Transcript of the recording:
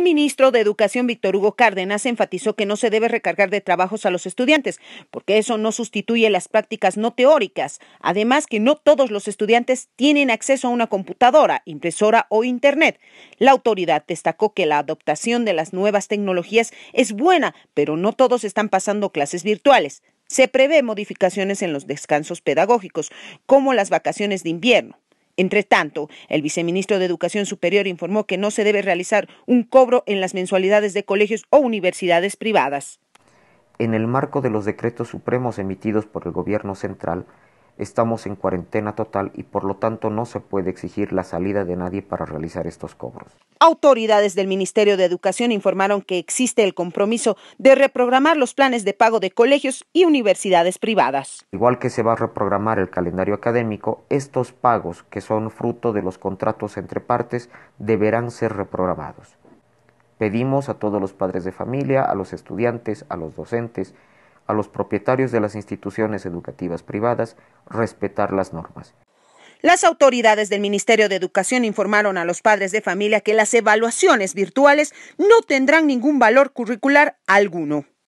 el ministro de Educación, Víctor Hugo Cárdenas, enfatizó que no se debe recargar de trabajos a los estudiantes, porque eso no sustituye las prácticas no teóricas. Además, que no todos los estudiantes tienen acceso a una computadora, impresora o Internet. La autoridad destacó que la adoptación de las nuevas tecnologías es buena, pero no todos están pasando clases virtuales. Se prevé modificaciones en los descansos pedagógicos, como las vacaciones de invierno. Entre tanto, el viceministro de Educación Superior informó que no se debe realizar un cobro en las mensualidades de colegios o universidades privadas. En el marco de los decretos supremos emitidos por el Gobierno Central, Estamos en cuarentena total y por lo tanto no se puede exigir la salida de nadie para realizar estos cobros. Autoridades del Ministerio de Educación informaron que existe el compromiso de reprogramar los planes de pago de colegios y universidades privadas. Igual que se va a reprogramar el calendario académico, estos pagos que son fruto de los contratos entre partes deberán ser reprogramados. Pedimos a todos los padres de familia, a los estudiantes, a los docentes, a los propietarios de las instituciones educativas privadas respetar las normas. Las autoridades del Ministerio de Educación informaron a los padres de familia que las evaluaciones virtuales no tendrán ningún valor curricular alguno.